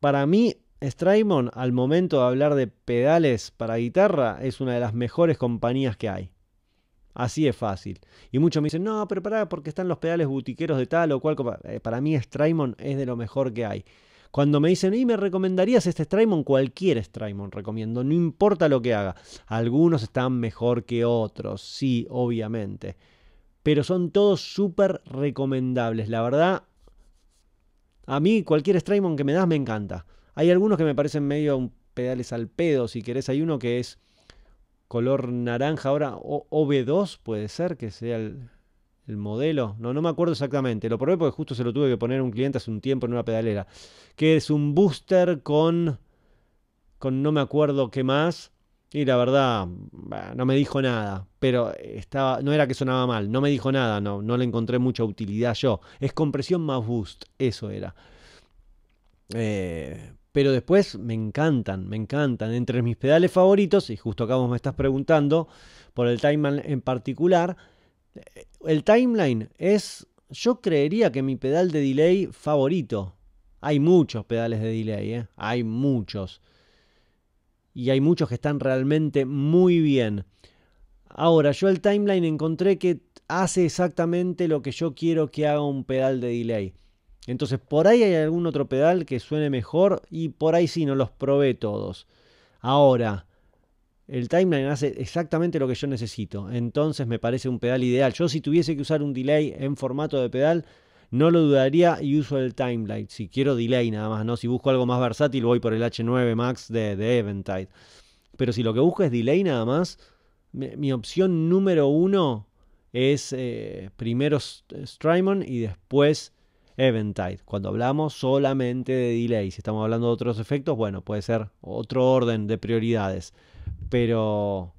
Para mí, Strymon, al momento de hablar de pedales para guitarra, es una de las mejores compañías que hay. Así es fácil. Y muchos me dicen, no, pero pará, porque están los pedales butiqueros de tal o cual. Eh, para mí, Strymon es de lo mejor que hay. Cuando me dicen, ¿y me recomendarías este Strymon? Cualquier Strymon recomiendo, no importa lo que haga. Algunos están mejor que otros, sí, obviamente. Pero son todos súper recomendables. La verdad, a mí cualquier Strymon que me das me encanta. Hay algunos que me parecen medio pedales al pedo, si querés. Hay uno que es color naranja ahora, o OB2 puede ser que sea el, el modelo, no, no me acuerdo exactamente, lo probé porque justo se lo tuve que poner a un cliente hace un tiempo en una pedalera, que es un booster con, con no me acuerdo qué más, y la verdad, no me dijo nada, pero estaba, no era que sonaba mal, no me dijo nada, no, no le encontré mucha utilidad yo. Es compresión más boost, eso era. Eh, pero después me encantan, me encantan. Entre mis pedales favoritos, y justo acá vos me estás preguntando por el Timeline en particular, eh, el Timeline es, yo creería que mi pedal de delay favorito. Hay muchos pedales de delay, eh, hay muchos y hay muchos que están realmente muy bien. Ahora, yo el timeline encontré que hace exactamente lo que yo quiero que haga un pedal de delay. Entonces, por ahí hay algún otro pedal que suene mejor y por ahí sí, no los probé todos. Ahora, el timeline hace exactamente lo que yo necesito. Entonces me parece un pedal ideal. Yo si tuviese que usar un delay en formato de pedal, no lo dudaría y uso el timeline. Si quiero delay nada más, ¿no? Si busco algo más versátil, voy por el H9 Max de, Eventide. Pero si lo que busco es delay nada más, mi, opción número uno es eh, primero eh, Strymon y después Eventide. Cuando hablamos solamente de delay, si estamos hablando de otros efectos, bueno, puede ser otro orden de prioridades. Pero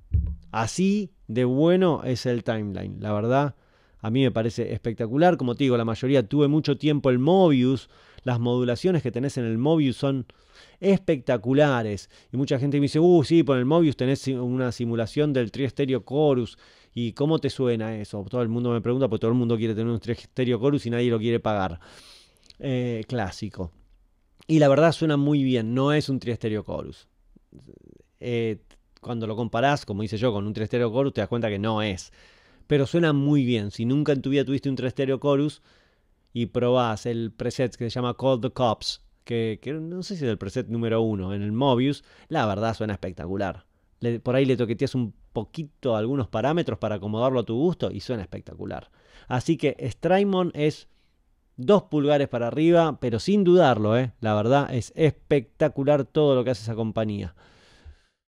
así de bueno es el timeline. La verdad, a mí me parece espectacular. Como te digo, la mayoría tuve mucho tiempo el Mobius. Las modulaciones que tenés en el Mobius son espectaculares. Y mucha gente me dice, uh, sí, por el Mobius tenés una simulación del triestereo Chorus. ¿Y cómo te suena eso? Todo el mundo me pregunta, porque todo el mundo quiere tener un triestereo Chorus y nadie lo quiere pagar. Eh, clásico. Y la verdad suena muy bien, no es un triestereo Chorus. Eh, cuando lo comparás, como hice yo, con un triestereo Chorus, te das cuenta que no es pero suena muy bien. Si nunca en tu vida tuviste un Trastero chorus y probás el preset que se llama Call the Cops, que, no sé si es el preset número uno en el Mobius, la verdad suena espectacular. por ahí le toqueteas un poquito algunos parámetros para acomodarlo a tu gusto y suena espectacular. Así que Strymon es dos pulgares para arriba, pero sin dudarlo, ¿eh? la verdad es espectacular todo lo que hace esa compañía.